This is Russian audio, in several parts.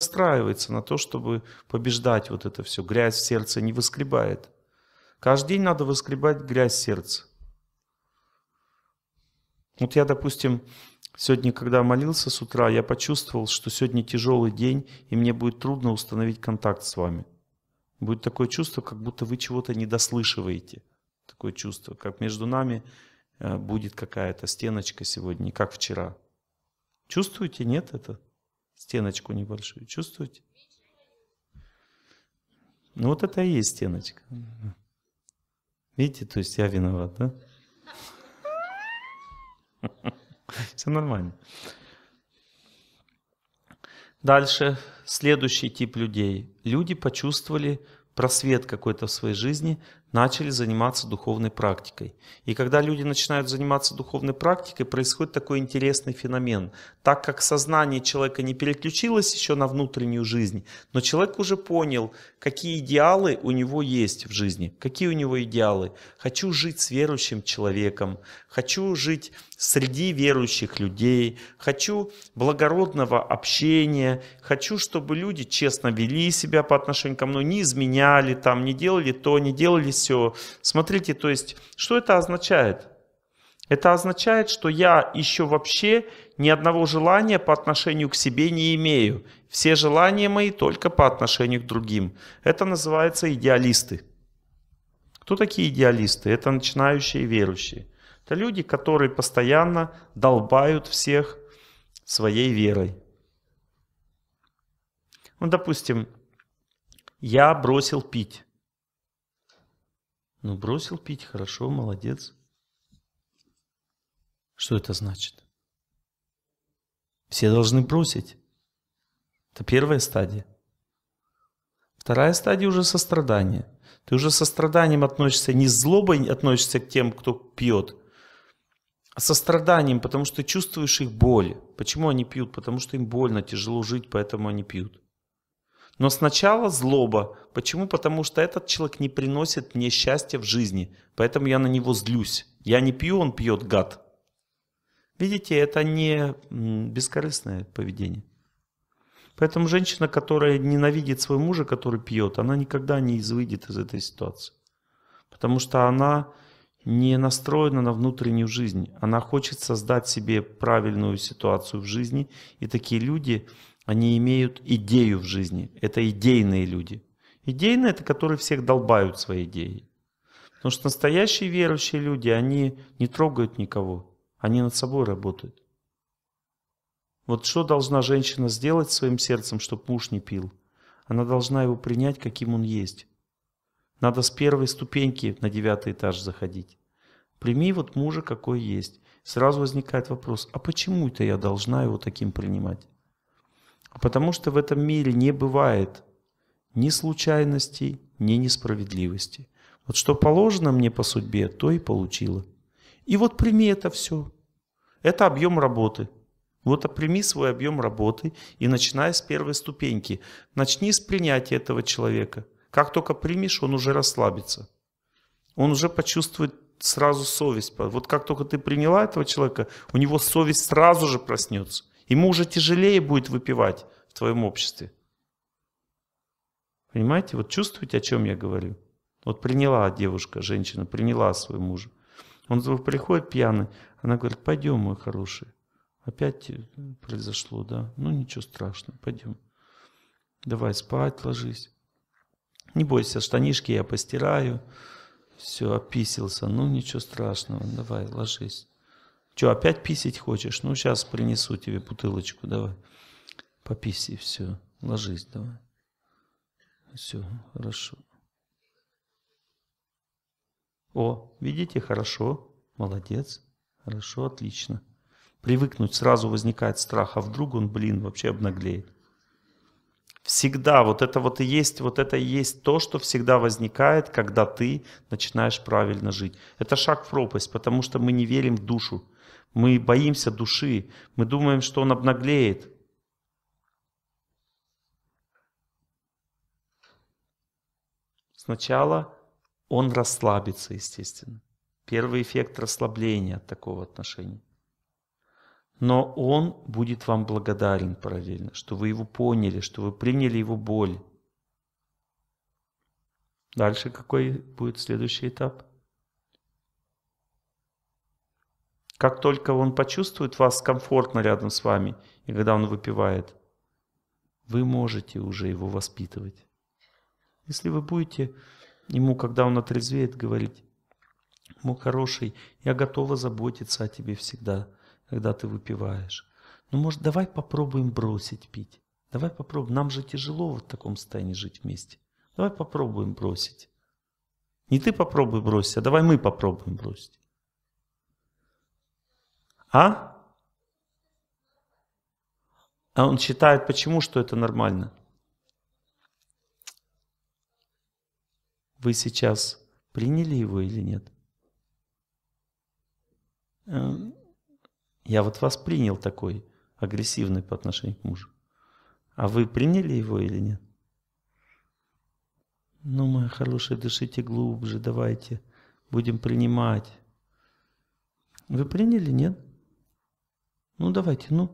настраивается на то, чтобы побеждать вот это все. Грязь в сердце не выскребает. Каждый день надо выскребать грязь сердца. Вот я, допустим, сегодня, когда молился с утра, я почувствовал, что сегодня тяжелый день, и мне будет трудно установить контакт с вами. Будет такое чувство, как будто вы чего-то не дослышиваете, Такое чувство, как между нами э, будет какая-то стеночка сегодня, как вчера. Чувствуете, нет это? стеночку небольшую. Чувствуете? Ну вот это и есть стеночка. Видите, то есть я виноват, да? Все нормально. Дальше, следующий тип людей. Люди почувствовали просвет какой-то в своей жизни, начали заниматься духовной практикой. И когда люди начинают заниматься духовной практикой, происходит такой интересный феномен. Так как сознание человека не переключилось еще на внутреннюю жизнь, но человек уже понял, какие идеалы у него есть в жизни, какие у него идеалы. Хочу жить с верующим человеком, хочу жить среди верующих людей, хочу благородного общения, хочу, чтобы люди честно вели себя по отношению ко мной, не изменяли там, не делали то, не делали все. Смотрите, то есть, что это означает? Это означает, что я еще вообще ни одного желания по отношению к себе не имею. Все желания мои только по отношению к другим. Это называется идеалисты. Кто такие идеалисты? Это начинающие верующие. Это люди, которые постоянно долбают всех своей верой. Ну, допустим, я бросил пить. Ну, бросил пить, хорошо, молодец. Что это значит? Все должны бросить. Это первая стадия. Вторая стадия уже сострадание. Ты уже состраданием относишься, не злобой относишься к тем, кто пьет, а состраданием, потому что чувствуешь их боль. Почему они пьют? Потому что им больно, тяжело жить, поэтому они пьют. Но сначала злоба. Почему? Потому что этот человек не приносит мне счастья в жизни. Поэтому я на него злюсь. Я не пью, он пьет, гад. Видите, это не бескорыстное поведение. Поэтому женщина, которая ненавидит своего мужа, который пьет, она никогда не выйдет из этой ситуации. Потому что она не настроена на внутреннюю жизнь. Она хочет создать себе правильную ситуацию в жизни. И такие люди, они имеют идею в жизни. Это идейные люди. Идейные — это которые всех долбают своей идеей. Потому что настоящие верующие люди, они не трогают никого. Они над собой работают. Вот что должна женщина сделать своим сердцем, чтобы муж не пил? Она должна его принять, каким он есть. Надо с первой ступеньки на девятый этаж заходить. Прими вот мужа, какой есть. Сразу возникает вопрос, а почему это я должна его таким принимать? Потому что в этом мире не бывает ни случайностей, ни несправедливости. Вот что положено мне по судьбе, то и получила. И вот прими это все. Это объем работы. Вот прими свой объем работы и начиная с первой ступеньки. Начни с принятия этого человека. Как только примешь, он уже расслабится. Он уже почувствует сразу совесть. Вот как только ты приняла этого человека, у него совесть сразу же проснется. Ему уже тяжелее будет выпивать в твоем обществе. Понимаете, вот чувствуете, о чем я говорю? Вот приняла девушка, женщина, приняла своего мужа. Он вдруг приходит пьяный, она говорит, пойдем, мой хороший. Опять э, произошло, да? Ну ничего страшного, пойдем. Давай спать, ложись. Не бойся, штанишки я постираю. Все, описился. Ну ничего страшного, давай, ложись. Что опять писить хочешь? Ну, сейчас принесу тебе бутылочку, давай. Пописи, все. Ложись, давай. Все, хорошо. О, видите, хорошо. Молодец. Хорошо, отлично. Привыкнуть сразу возникает страх, а вдруг он, блин, вообще обнаглеет. Всегда вот это вот и есть, вот это и есть то, что всегда возникает, когда ты начинаешь правильно жить. Это шаг в пропасть, потому что мы не верим в душу. Мы боимся души, мы думаем, что он обнаглеет. Сначала он расслабится, естественно. Первый эффект расслабления от такого отношения. Но он будет вам благодарен параллельно, что вы его поняли, что вы приняли его боль. Дальше какой будет следующий этап? Как только он почувствует вас комфортно рядом с вами, и когда он выпивает, вы можете уже его воспитывать. Если вы будете ему, когда он отрезвеет, говорить, мой хороший, я готова заботиться о тебе всегда, когда ты выпиваешь. Ну, может, давай попробуем бросить пить. Давай попробуем. Нам же тяжело вот в таком состоянии жить вместе. Давай попробуем бросить. Не ты попробуй бросить, а давай мы попробуем бросить. А? А он считает, почему, что это нормально. Вы сейчас приняли его или нет? Э, я вот вас принял такой, агрессивный по отношению к мужу. А вы приняли его или нет? Ну, моя хорошая, дышите глубже, давайте. Будем принимать. Вы приняли, нет? Ну давайте, ну,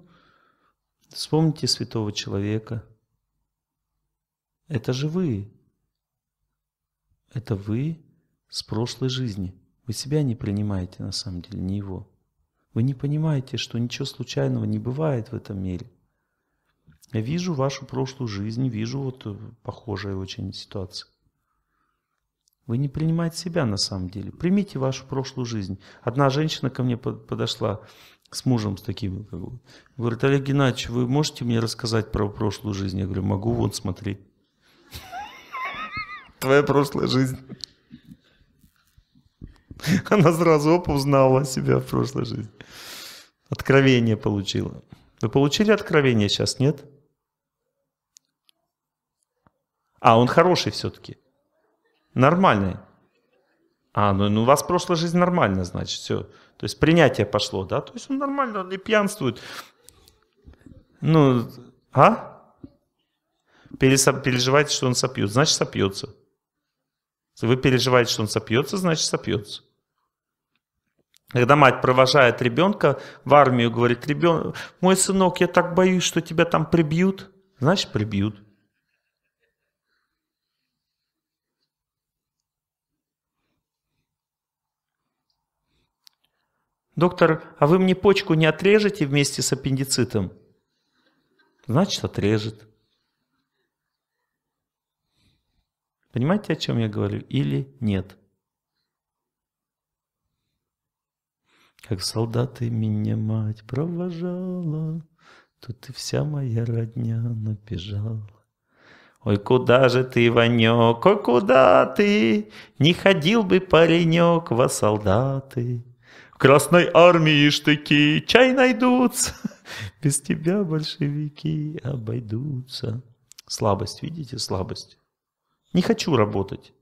вспомните святого человека. Это же вы. Это вы с прошлой жизни. Вы себя не принимаете на самом деле, не его. Вы не понимаете, что ничего случайного не бывает в этом мире. Я вижу вашу прошлую жизнь, вижу вот э, похожие очень ситуации. Вы не принимаете себя на самом деле. Примите вашу прошлую жизнь. Одна женщина ко мне подошла, с мужем, с таким. Как Говорит, Олег Геннадьевич, вы можете мне рассказать про прошлую жизнь? Я говорю, могу, Вон смотреть. Твоя прошлая жизнь. Она сразу оп, узнала себя в прошлой жизни. Откровение получила. Вы получили откровение сейчас, нет? А, он хороший все-таки. Нормальный. А, ну, ну у вас прошлая жизнь нормально, значит, все. То есть принятие пошло, да? То есть он нормально, он не пьянствует. Ну, а? Пересо- переживаете, что он сопьет, значит сопьется. Вы переживаете, что он сопьется, значит сопьется. Когда мать провожает ребенка в армию, говорит, ребенок, мой сынок, я так боюсь, что тебя там прибьют. Значит, прибьют. «Доктор, а вы мне почку не отрежете вместе с аппендицитом?» «Значит, отрежет». Понимаете, о чем я говорю? Или нет? Как солдаты меня мать провожала, Тут и вся моя родня набежала. Ой, куда же ты, Ванек, ой, куда ты? Не ходил бы паренек во солдаты. Красной армии штыки, чай найдутся. Без тебя большевики обойдутся. Слабость, видите, слабость. Не хочу работать.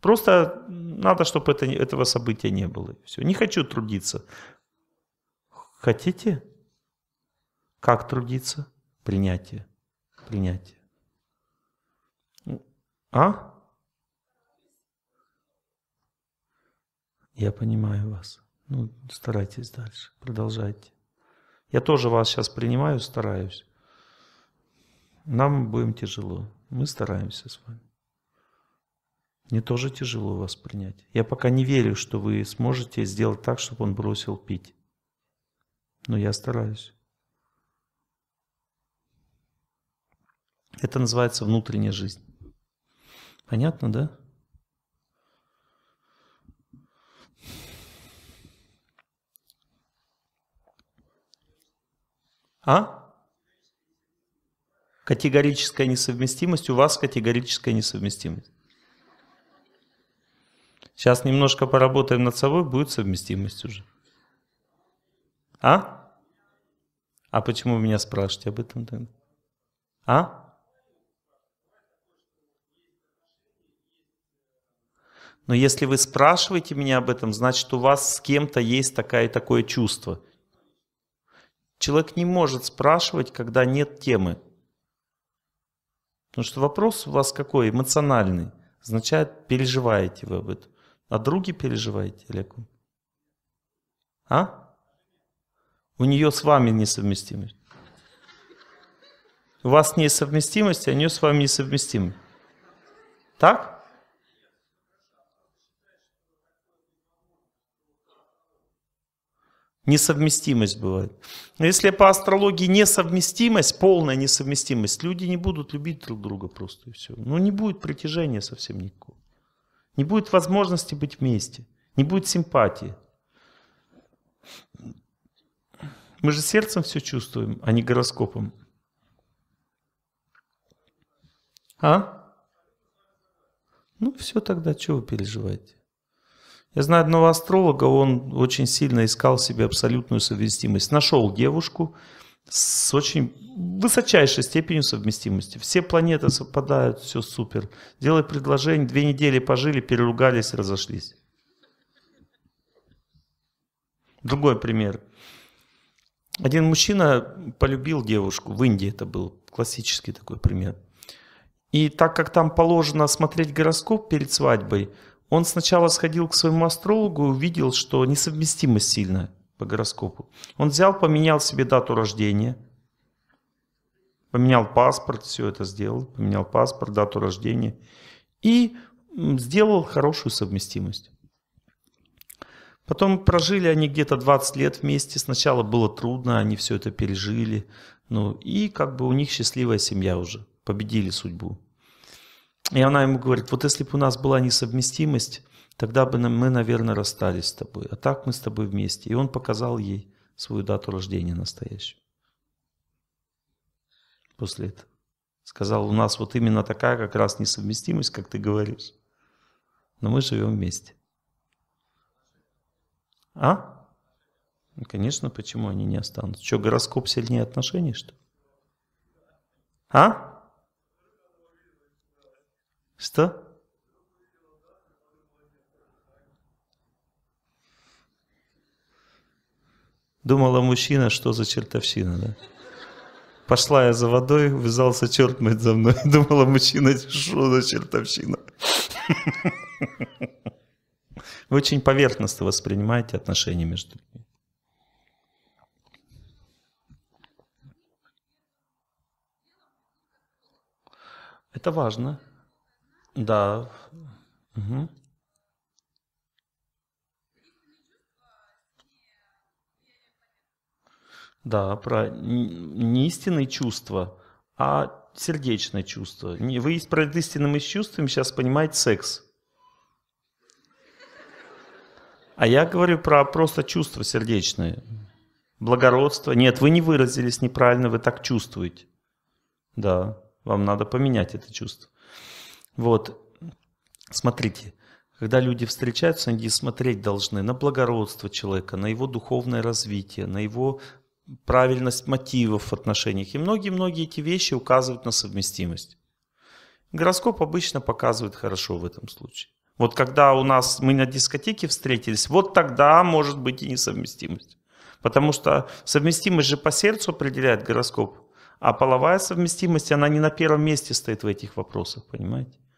Просто надо, чтобы это, этого события не было. Все. Не хочу трудиться. Хотите? Как трудиться? Принятие. Принятие. А? Я понимаю вас. Ну, старайтесь дальше, продолжайте. Я тоже вас сейчас принимаю, стараюсь. Нам будем тяжело. Мы стараемся с вами. Мне тоже тяжело вас принять. Я пока не верю, что вы сможете сделать так, чтобы он бросил пить. Но я стараюсь. Это называется внутренняя жизнь. Понятно, да? А? Категорическая несовместимость, у вас категорическая несовместимость. Сейчас немножко поработаем над собой, будет совместимость уже. А? А почему вы меня спрашиваете об этом тогда? А? Но если вы спрашиваете меня об этом, значит у вас с кем-то есть такая, такое чувство. Человек не может спрашивать, когда нет темы. Потому что вопрос у вас какой? Эмоциональный. Означает, переживаете вы об этом. А друге переживаете или А? У нее с вами несовместимость. У вас несовместимость, а у нее с вами несовместимость. Так? Несовместимость бывает. Но если по астрологии несовместимость, полная несовместимость, люди не будут любить друг друга просто и все. Ну не будет притяжения совсем никакого. Не будет возможности быть вместе. Не будет симпатии. Мы же сердцем все чувствуем, а не гороскопом. А? Ну все тогда, чего вы переживаете? Я знаю одного астролога, он очень сильно искал себе абсолютную совместимость. Нашел девушку с очень высочайшей степенью совместимости. Все планеты совпадают, все супер. Делай предложение, две недели пожили, переругались, разошлись. Другой пример. Один мужчина полюбил девушку, в Индии это был классический такой пример. И так как там положено смотреть гороскоп перед свадьбой, он сначала сходил к своему астрологу и увидел, что несовместимость сильная по гороскопу. Он взял, поменял себе дату рождения, поменял паспорт, все это сделал, поменял паспорт, дату рождения и сделал хорошую совместимость. Потом прожили они где-то 20 лет вместе. Сначала было трудно, они все это пережили. Ну и как бы у них счастливая семья уже. Победили судьбу. И она ему говорит, вот если бы у нас была несовместимость, тогда бы мы, наверное, расстались с тобой. А так мы с тобой вместе. И он показал ей свою дату рождения настоящую. После этого. Сказал, у нас вот именно такая как раз несовместимость, как ты говоришь. Но мы живем вместе. А? Ну, конечно, почему они не останутся? Что, гороскоп сильнее отношений, что ли? А? Что? Думала мужчина, что за чертовщина, да? Пошла я за водой, вязался черт мыть за мной. Думала мужчина, что за чертовщина. Вы очень поверхностно воспринимаете отношения между людьми. Это важно. Да. Угу. Да, про не истинные чувства, а сердечное чувство. Вы под истинными чувством сейчас понимаете секс. А я говорю про просто чувства сердечные. Благородство. Нет, вы не выразились неправильно, вы так чувствуете. Да, вам надо поменять это чувство. Вот, смотрите, когда люди встречаются, они смотреть должны на благородство человека, на его духовное развитие, на его правильность мотивов в отношениях. И многие-многие эти вещи указывают на совместимость. Гороскоп обычно показывает хорошо в этом случае. Вот когда у нас мы на дискотеке встретились, вот тогда может быть и несовместимость. Потому что совместимость же по сердцу определяет гороскоп, а половая совместимость, она не на первом месте стоит в этих вопросах, понимаете?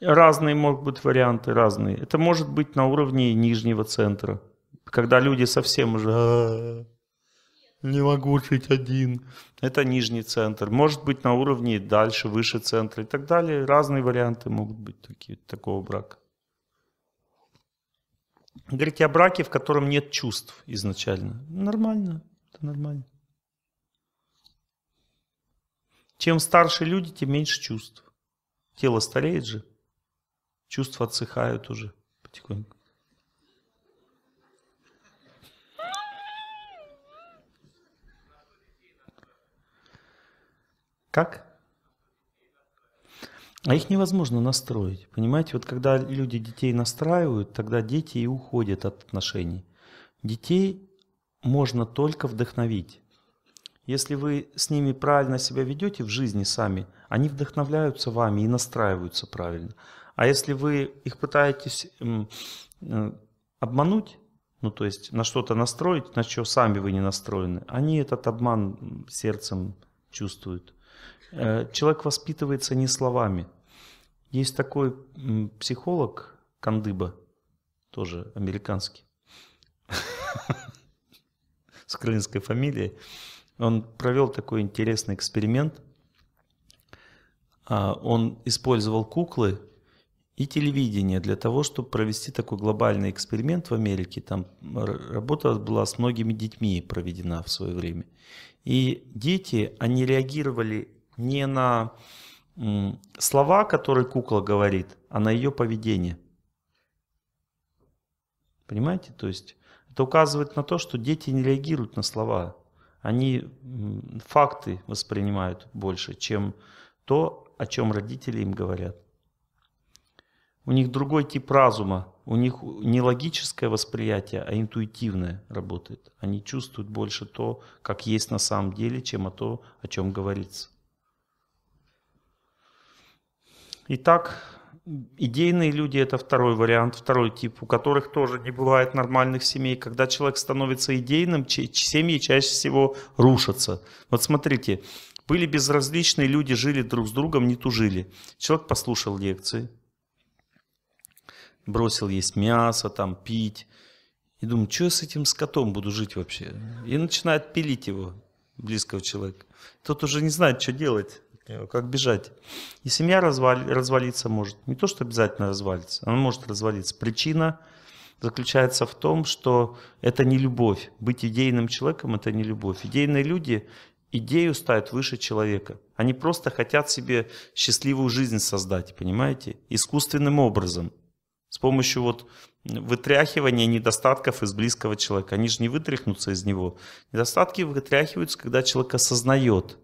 Разные могут быть варианты, разные. Это может быть на уровне нижнего центра, когда люди совсем уже «А, не могу жить один. Это нижний центр. Может быть на уровне дальше, выше центра и так далее. Разные варианты могут быть такие, такого брака. Говорите о браке, в котором нет чувств изначально. Нормально, это нормально. Чем старше люди, тем меньше чувств. Тело стареет же. Чувства отсыхают уже потихоньку. Как? А их невозможно настроить. Понимаете, вот когда люди детей настраивают, тогда дети и уходят от отношений. Детей можно только вдохновить. Если вы с ними правильно себя ведете в жизни сами, они вдохновляются вами и настраиваются правильно. А если вы их пытаетесь э, обмануть, ну то есть на что-то настроить, на что сами вы не настроены, они этот обман сердцем чувствуют. Э, человек воспитывается не словами. Есть такой психолог Кандыба, тоже американский, с крымской фамилией. Он провел такой интересный эксперимент. А, он использовал куклы и телевидение для того, чтобы провести такой глобальный эксперимент в Америке. Там работа была с многими детьми проведена в свое время. И дети, они реагировали не на слова, которые кукла говорит, а на ее поведение. Понимаете? То есть это указывает на то, что дети не реагируют на слова. Они факты воспринимают больше, чем то, о чем родители им говорят у них другой тип разума, у них не логическое восприятие, а интуитивное работает. Они чувствуют больше то, как есть на самом деле, чем о то, о чем говорится. Итак, идейные люди – это второй вариант, второй тип, у которых тоже не бывает нормальных семей. Когда человек становится идейным, семьи чаще всего рушатся. Вот смотрите, были безразличные люди, жили друг с другом, не тужили. Человек послушал лекции – бросил есть мясо, там, пить. И думаю, что я с этим скотом буду жить вообще? И начинает пилить его, близкого человека. Тот уже не знает, что делать, э, как бежать. И семья развали, развалиться может. Не то, что обязательно развалится, она может развалиться. Причина заключается в том, что это не любовь. Быть идейным человеком – это не любовь. Идейные люди идею ставят выше человека. Они просто хотят себе счастливую жизнь создать, понимаете, искусственным образом – помощью вот вытряхивания недостатков из близкого человека. Они же не вытряхнутся из него. Недостатки вытряхиваются, когда человек осознает,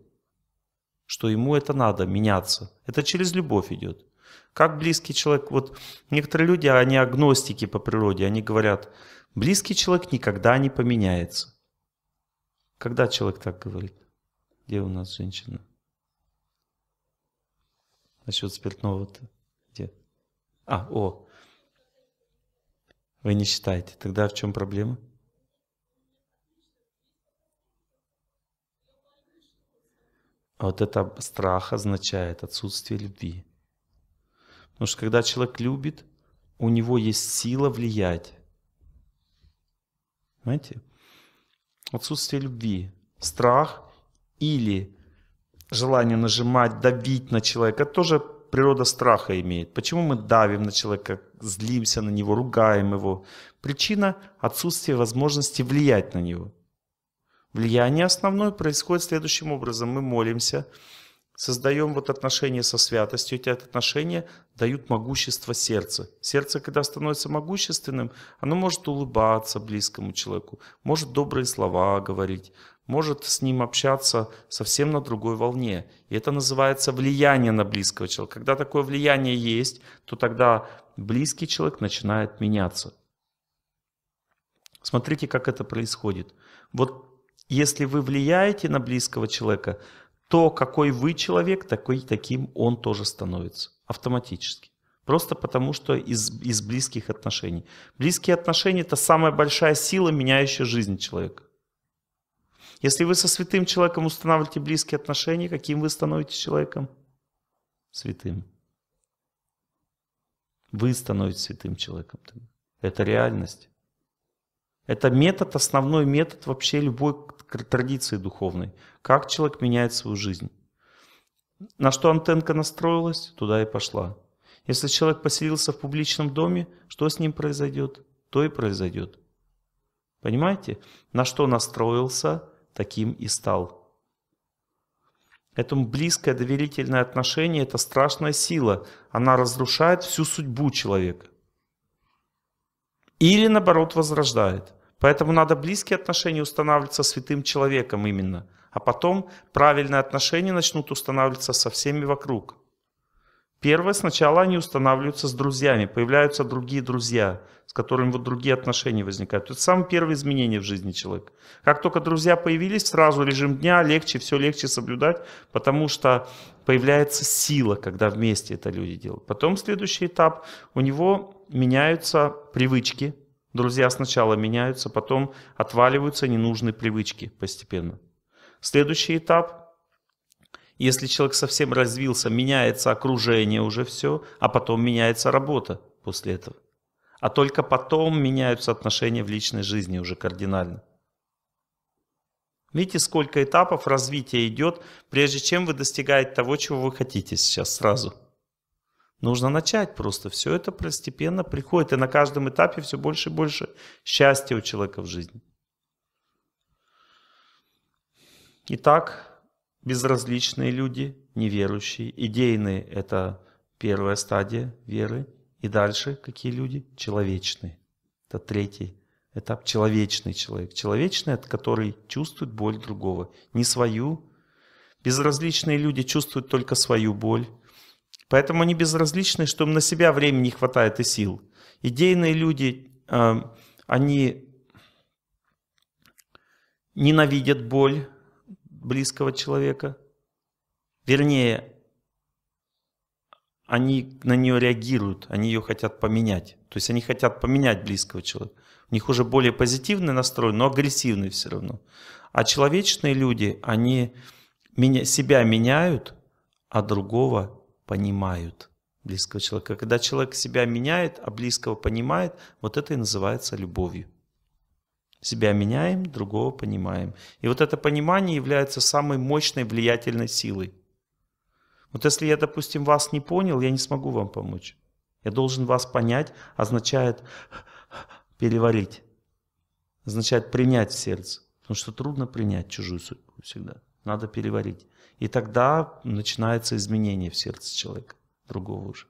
что ему это надо, меняться. Это через любовь идет. Как близкий человек, вот некоторые люди, они агностики по природе, они говорят, близкий человек никогда не поменяется. Когда человек так говорит? Где у нас женщина? Насчет спиртного-то. Где? А, о, вы не считаете. Тогда в чем проблема? вот это страх означает отсутствие любви. Потому что когда человек любит, у него есть сила влиять. Понимаете? Отсутствие любви, страх или желание нажимать, давить на человека, это тоже природа страха имеет. Почему мы давим на человека, злимся на него, ругаем его? Причина – отсутствие возможности влиять на него. Влияние основное происходит следующим образом. Мы молимся, создаем вот отношения со святостью, эти отношения дают могущество сердца. Сердце, когда становится могущественным, оно может улыбаться близкому человеку, может добрые слова говорить, может с ним общаться совсем на другой волне. И это называется влияние на близкого человека. Когда такое влияние есть, то тогда близкий человек начинает меняться. Смотрите, как это происходит. Вот если вы влияете на близкого человека, то какой вы человек, такой, таким он тоже становится автоматически. Просто потому, что из, из близких отношений. Близкие отношения – это самая большая сила, меняющая жизнь человека. Если вы со святым человеком устанавливаете близкие отношения, каким вы становитесь человеком? Святым. Вы становитесь святым человеком. Это реальность. Это метод, основной метод вообще любой традиции духовной. Как человек меняет свою жизнь. На что антенка настроилась, туда и пошла. Если человек поселился в публичном доме, что с ним произойдет? То и произойдет. Понимаете? На что настроился, таким и стал. Этому близкое доверительное отношение – это страшная сила. Она разрушает всю судьбу человека. Или, наоборот, возрождает. Поэтому надо близкие отношения устанавливать со святым человеком именно. А потом правильные отношения начнут устанавливаться со всеми вокруг – Первое, сначала они устанавливаются с друзьями, появляются другие друзья, с которыми вот другие отношения возникают. Это самое первое изменение в жизни человека. Как только друзья появились, сразу режим дня легче, все легче соблюдать, потому что появляется сила, когда вместе это люди делают. Потом следующий этап, у него меняются привычки. Друзья сначала меняются, потом отваливаются ненужные привычки постепенно. Следующий этап если человек совсем развился, меняется окружение уже все, а потом меняется работа после этого. А только потом меняются отношения в личной жизни уже кардинально. Видите, сколько этапов развития идет, прежде чем вы достигаете того, чего вы хотите сейчас сразу. Нужно начать просто. Все это постепенно приходит. И на каждом этапе все больше и больше счастья у человека в жизни. Итак, безразличные люди, неверующие, идейные – это первая стадия веры, и дальше какие люди? Человечные. Это третий этап – человечный человек. Человечный – это который чувствует боль другого, не свою. Безразличные люди чувствуют только свою боль, поэтому они безразличны, что им на себя времени не хватает и сил. Идейные люди, э, они ненавидят боль, близкого человека. Вернее, они на нее реагируют, они ее хотят поменять. То есть они хотят поменять близкого человека. У них уже более позитивный настрой, но агрессивный все равно. А человечные люди, они меня, себя меняют, а другого понимают близкого человека. Когда человек себя меняет, а близкого понимает, вот это и называется любовью. Себя меняем, другого понимаем. И вот это понимание является самой мощной влиятельной силой. Вот если я, допустим, вас не понял, я не смогу вам помочь. Я должен вас понять, означает переварить, означает принять в сердце. Потому что трудно принять чужую судьбу всегда. Надо переварить. И тогда начинается изменение в сердце человека, другого уже.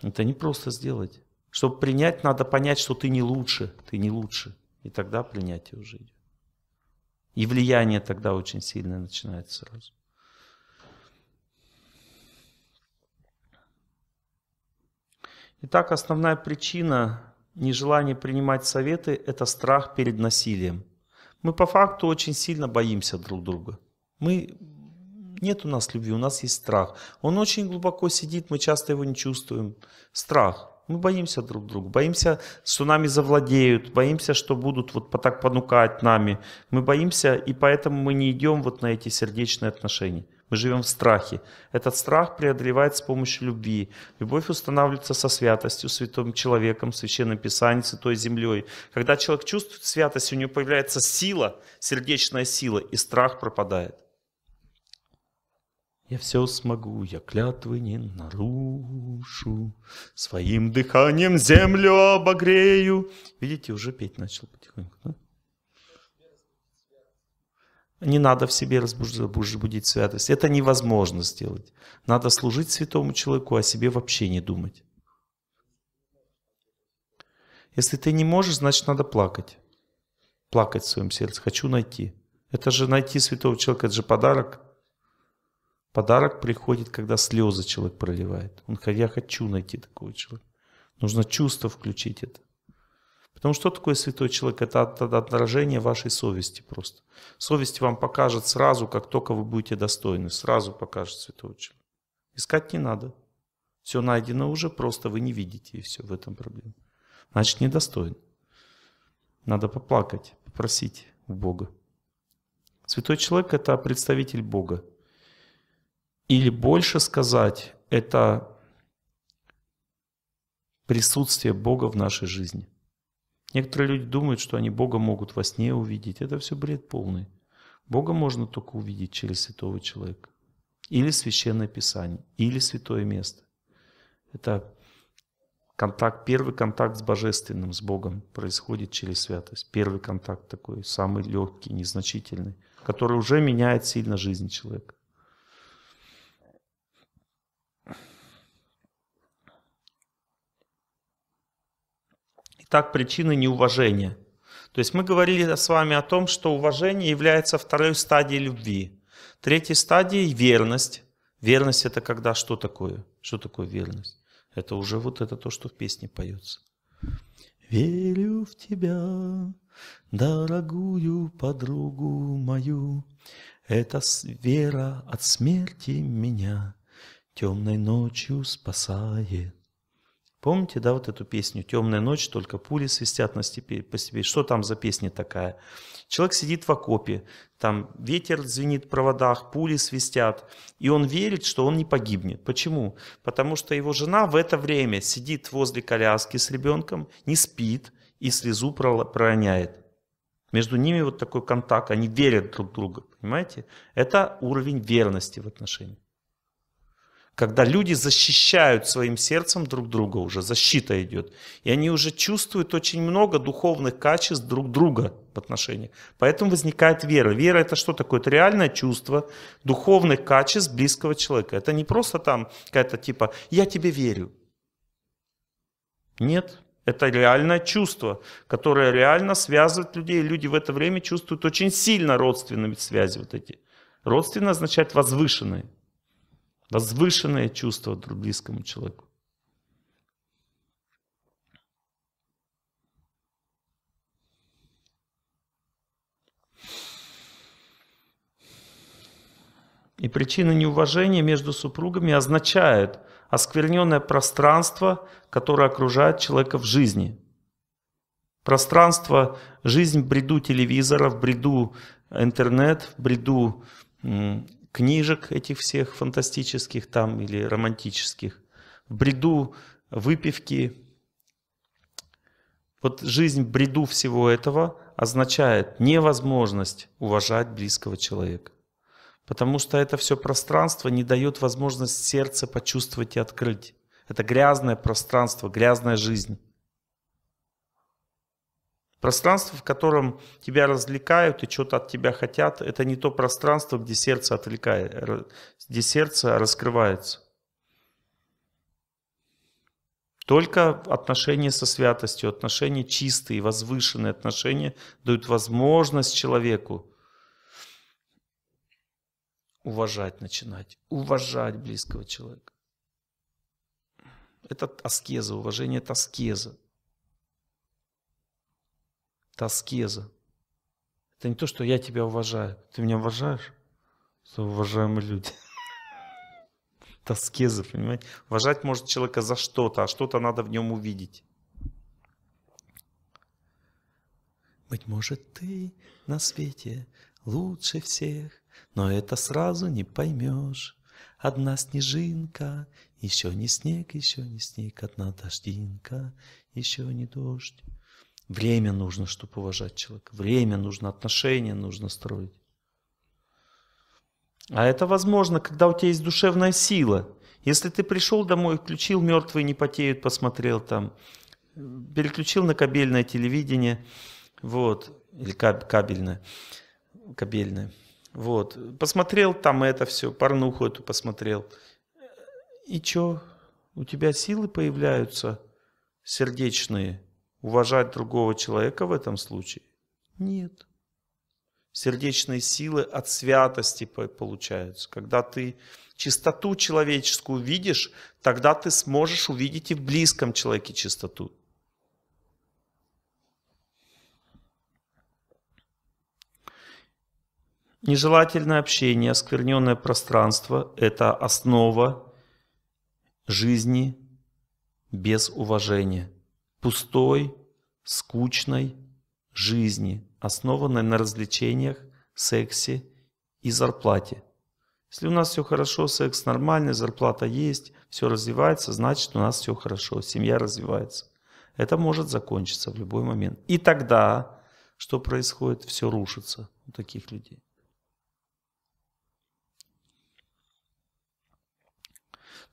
Это не просто сделать. Чтобы принять, надо понять, что ты не лучше, ты не лучше. И тогда принятие уже идет. И влияние тогда очень сильное начинается сразу. Итак, основная причина нежелания принимать советы – это страх перед насилием. Мы по факту очень сильно боимся друг друга. Мы нет у нас любви, у нас есть страх. Он очень глубоко сидит, мы часто его не чувствуем. Страх. Мы боимся друг друга, боимся, что нами завладеют, боимся, что будут вот так понукать нами. Мы боимся, и поэтому мы не идем вот на эти сердечные отношения. Мы живем в страхе. Этот страх преодолевает с помощью любви. Любовь устанавливается со святостью, святым человеком, священным писанием, святой землей. Когда человек чувствует святость, у него появляется сила, сердечная сила, и страх пропадает. Я все смогу, я клятвы не нарушу, Своим дыханием землю обогрею. Видите, уже петь начал потихоньку, да? Не надо в себе разбудить святость. Это невозможно сделать. Надо служить святому человеку, о себе вообще не думать. Если ты не можешь, значит надо плакать. Плакать в своем сердце. Хочу найти. Это же найти святого человека, это же подарок. Подарок приходит, когда слезы человек проливает. Он, я хочу найти такого человека. Нужно чувство включить это. Потому что такое святой человек? Это отражение вашей совести просто. Совесть вам покажет сразу, как только вы будете достойны. Сразу покажет святого человека. Искать не надо. Все найдено уже, просто вы не видите, и все, в этом проблеме. Значит, недостоин. Надо поплакать, попросить у Бога. Святой человек – это представитель Бога или больше сказать, это присутствие Бога в нашей жизни. Некоторые люди думают, что они Бога могут во сне увидеть. Это все бред полный. Бога можно только увидеть через святого человека. Или священное писание, или святое место. Это контакт, первый контакт с божественным, с Богом происходит через святость. Первый контакт такой, самый легкий, незначительный, который уже меняет сильно жизнь человека. так причины неуважения. То есть мы говорили с вами о том, что уважение является второй стадией любви. Третьей стадией – верность. Верность – это когда что такое? Что такое верность? Это уже вот это то, что в песне поется. «Верю в тебя, дорогую подругу мою, эта вера от смерти меня темной ночью спасает». Помните, да, вот эту песню «Темная ночь, только пули свистят на степи, по степи». Что там за песня такая? Человек сидит в окопе, там ветер звенит в проводах, пули свистят, и он верит, что он не погибнет. Почему? Потому что его жена в это время сидит возле коляски с ребенком, не спит и слезу пророняет. Между ними вот такой контакт, они верят друг другу, понимаете? Это уровень верности в отношениях когда люди защищают своим сердцем друг друга уже, защита идет. И они уже чувствуют очень много духовных качеств друг друга в отношениях. Поэтому возникает вера. Вера это что такое? Это реальное чувство духовных качеств близкого человека. Это не просто там какая-то типа «я тебе верю». Нет, это реальное чувство, которое реально связывает людей. Люди в это время чувствуют очень сильно родственные связи вот эти. Родственные означает возвышенные возвышенное чувство к близкому человеку. И причина неуважения между супругами означает оскверненное пространство, которое окружает человека в жизни. Пространство, жизнь в бреду телевизора, в бреду интернет, в бреду книжек этих всех фантастических там или романтических, в бреду выпивки. Вот жизнь в бреду всего этого означает невозможность уважать близкого человека. Потому что это все пространство не дает возможность сердце почувствовать и открыть. Это грязное пространство, грязная жизнь. Пространство, в котором тебя развлекают и что-то от тебя хотят, это не то пространство, где сердце отвлекает, где сердце раскрывается. Только отношения со святостью, отношения чистые, возвышенные отношения дают возможность человеку уважать начинать, уважать близкого человека. Это аскеза, уважение это аскеза. Это аскеза. Это не то, что я тебя уважаю. Ты меня уважаешь? Что уважаемые люди. Это аскеза, понимаете? Уважать может человека за что-то, а что-то надо в нем увидеть. Быть может, ты на свете лучше всех, но это сразу не поймешь. Одна снежинка, еще не снег, еще не снег, одна дождинка, еще не дождь. Время нужно, чтобы уважать человека. Время нужно, отношения нужно строить. А это возможно, когда у тебя есть душевная сила. Если ты пришел домой, включил «Мертвые не потеют», посмотрел там, переключил на кабельное телевидение, вот, или каб кабельное, кабельное, вот, посмотрел там это все, порнуху эту посмотрел. И чё, у тебя силы появляются сердечные – уважать другого человека в этом случае? Нет. Сердечные силы от святости получаются. Когда ты чистоту человеческую видишь, тогда ты сможешь увидеть и в близком человеке чистоту. Нежелательное общение, оскверненное пространство – это основа жизни без уважения пустой, скучной жизни, основанной на развлечениях, сексе и зарплате. Если у нас все хорошо, секс нормальный, зарплата есть, все развивается, значит у нас все хорошо, семья развивается. Это может закончиться в любой момент. И тогда что происходит? Все рушится у таких людей.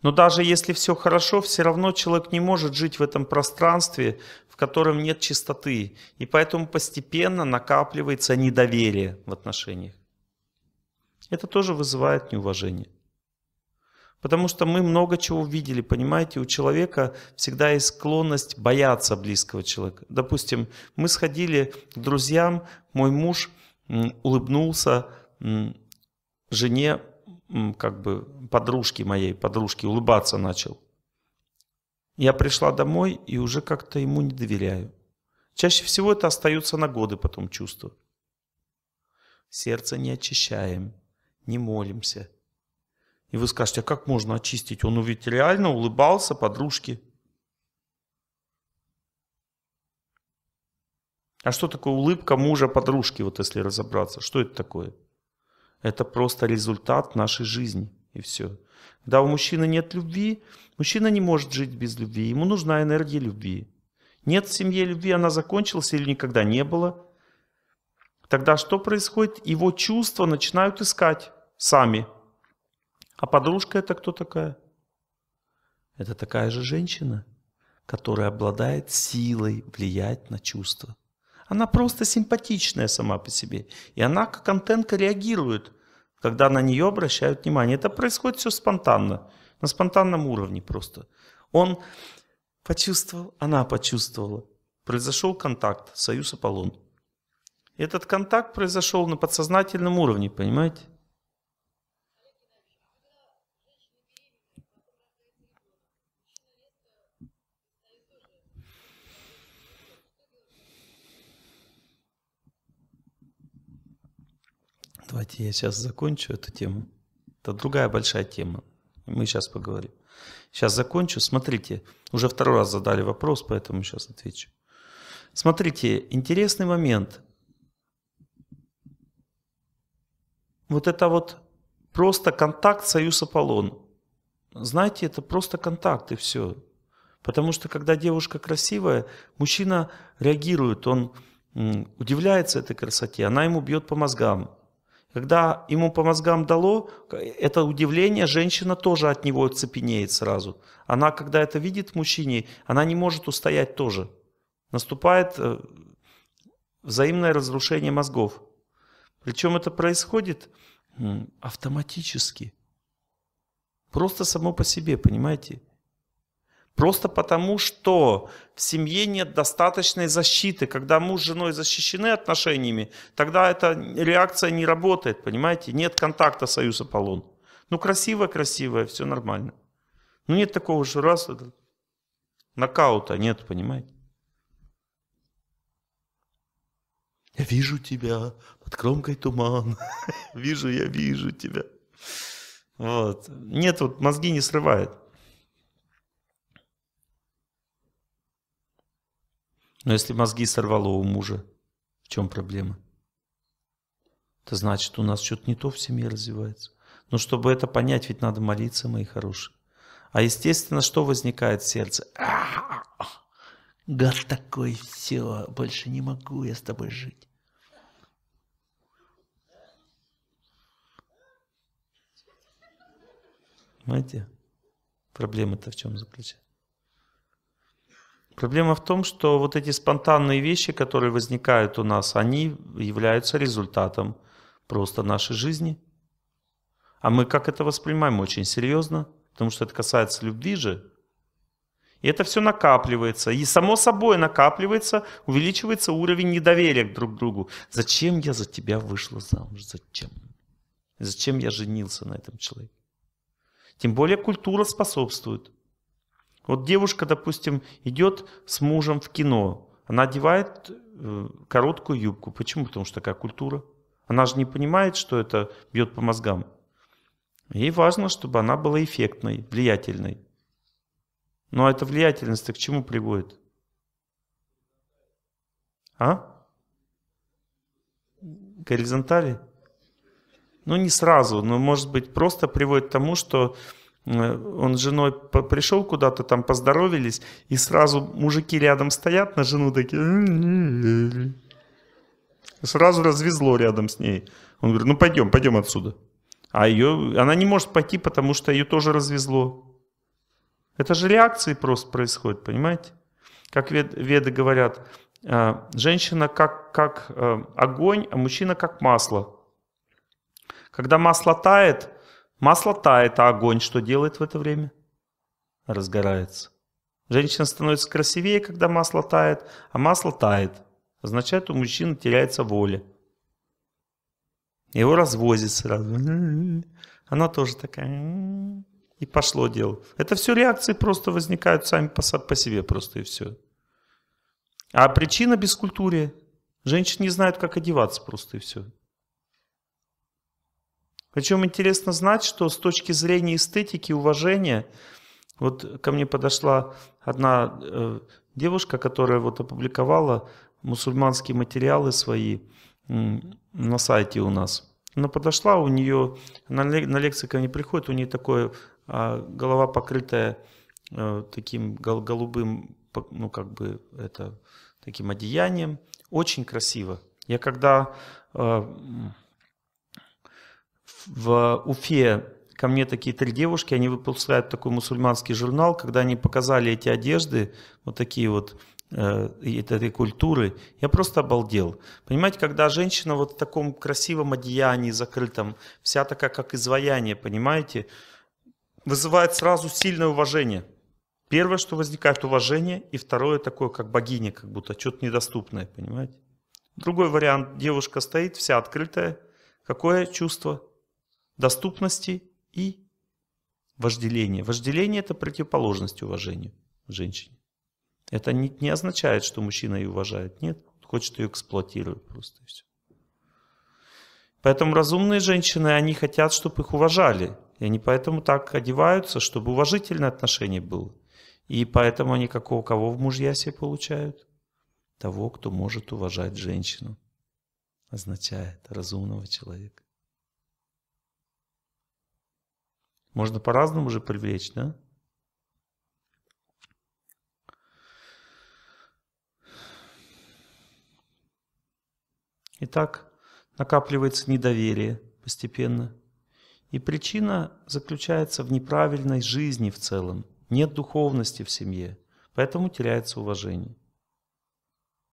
Но даже если все хорошо, все равно человек не может жить в этом пространстве, в котором нет чистоты. И поэтому постепенно накапливается недоверие в отношениях. Это тоже вызывает неуважение. Потому что мы много чего видели, понимаете, у человека всегда есть склонность бояться близкого человека. Допустим, мы сходили к друзьям, мой муж улыбнулся жене как бы подружки моей, подружки, улыбаться начал. Я пришла домой и уже как-то ему не доверяю. Чаще всего это остаются на годы потом чувства. Сердце не очищаем, не молимся. И вы скажете, а как можно очистить? Он ведь реально улыбался подружке. А что такое улыбка мужа подружки, вот если разобраться? Что это такое? Это просто результат нашей жизни, и все. Когда у мужчины нет любви, мужчина не может жить без любви, ему нужна энергия любви. Нет в семье любви, она закончилась или никогда не было. Тогда что происходит? Его чувства начинают искать сами. А подружка это кто такая? Это такая же женщина, которая обладает силой влиять на чувства. Она просто симпатичная сама по себе. И она как антенка реагирует, когда на нее обращают внимание. Это происходит все спонтанно, на спонтанном уровне просто. Он почувствовал, она почувствовала. Произошел контакт, союз Аполлон. Этот контакт произошел на подсознательном уровне, понимаете? Давайте я сейчас закончу эту тему. Это другая большая тема. Мы сейчас поговорим. Сейчас закончу. Смотрите, уже второй раз задали вопрос, поэтому сейчас отвечу. Смотрите, интересный момент. Вот это вот просто контакт Союз Аполлон. Знаете, это просто контакт и все. Потому что когда девушка красивая, мужчина реагирует, он удивляется этой красоте, она ему бьет по мозгам. Когда ему по мозгам дало, это удивление, женщина тоже от него цепенеет сразу. Она, когда это видит в мужчине, она не может устоять тоже. Наступает э, взаимное разрушение мозгов. Причем это происходит автоматически. Просто само по себе, понимаете? Просто потому, что в семье нет достаточной защиты. Когда муж с женой защищены отношениями, тогда эта реакция не работает, понимаете? Нет контакта союза полон. Ну, красиво, красивое, все нормально. Ну, нет такого же раз, нокаута нет, понимаете? Я вижу тебя под кромкой туман. Вижу, я вижу тебя. Вот. Нет, вот мозги не срывает. Но если мозги сорвало у мужа, в чем проблема? Это значит, у нас что-то не то в семье развивается. Но чтобы это понять, ведь надо молиться, мои хорошие. А естественно, что возникает в сердце? А Гад такой, все, больше не могу я с тобой жить. Понимаете? Проблема-то в чем заключается? Проблема в том, что вот эти спонтанные вещи, которые возникают у нас, они являются результатом просто нашей жизни. А мы как это воспринимаем очень серьезно, потому что это касается любви же. И это все накапливается. И само собой накапливается, увеличивается уровень недоверия друг к другу. Зачем я за тебя вышла замуж? Зачем? Зачем я женился на этом человеке? Тем более культура способствует. Вот девушка, допустим, идет с мужем в кино. Она одевает э, короткую юбку. Почему? Потому что такая культура. Она же не понимает, что это бьет по мозгам. Ей важно, чтобы она была эффектной, влиятельной. Но эта влиятельность к чему приводит? А? К горизонтали? Ну, не сразу, но, может быть, просто приводит к тому, что Э, он с женой пришел куда-то там, поздоровились, и сразу мужики рядом стоят на жену такие. Сразу развезло рядом с ней. Он говорит, ну пойдем, пойдем отсюда. А ее, она не может пойти, потому что ее тоже развезло. Это же реакции просто происходят, понимаете? Как веды говорят, «А, женщина как, как э, огонь, а мужчина как масло. Когда масло тает, Масло тает, а огонь что делает в это время? Разгорается. Женщина становится красивее, когда масло тает, а масло тает. Означает, у мужчины теряется воля. Его развозит сразу. Она тоже такая. И пошло дело. Это все реакции просто возникают сами по себе просто и все. А причина бескультурия. Женщины не знают, как одеваться просто и все. Причем интересно знать, что с точки зрения эстетики, уважения, вот ко мне подошла одна э, девушка, которая вот опубликовала мусульманские материалы свои э, на сайте у нас. Она подошла, у нее на, на лекции ко мне приходит, у нее такое э, голова покрытая э, таким гол, голубым, ну как бы это таким одеянием, очень красиво. Я когда э, в Уфе ко мне такие три девушки, они выпускают такой мусульманский журнал, когда они показали эти одежды, вот такие вот, э, этой культуры, я просто обалдел. Понимаете, когда женщина вот в таком красивом одеянии закрытом, вся такая как изваяние, понимаете, вызывает сразу сильное уважение. Первое, что возникает, уважение, и второе такое, как богиня, как будто что-то недоступное, понимаете. Другой вариант, девушка стоит вся открытая, какое чувство? доступности и вожделения. Вожделение – это противоположность уважению женщине. Это не, не означает, что мужчина ее уважает. Нет, хочет ее эксплуатировать просто и все. Поэтому разумные женщины, они хотят, чтобы их уважали. И они поэтому так одеваются, чтобы уважительное отношение было. И поэтому они какого кого в мужья себе получают? Того, кто может уважать женщину. Означает разумного человека. Можно по-разному же привлечь, да? Итак, накапливается недоверие постепенно. И причина заключается в неправильной жизни в целом. Нет духовности в семье, поэтому теряется уважение.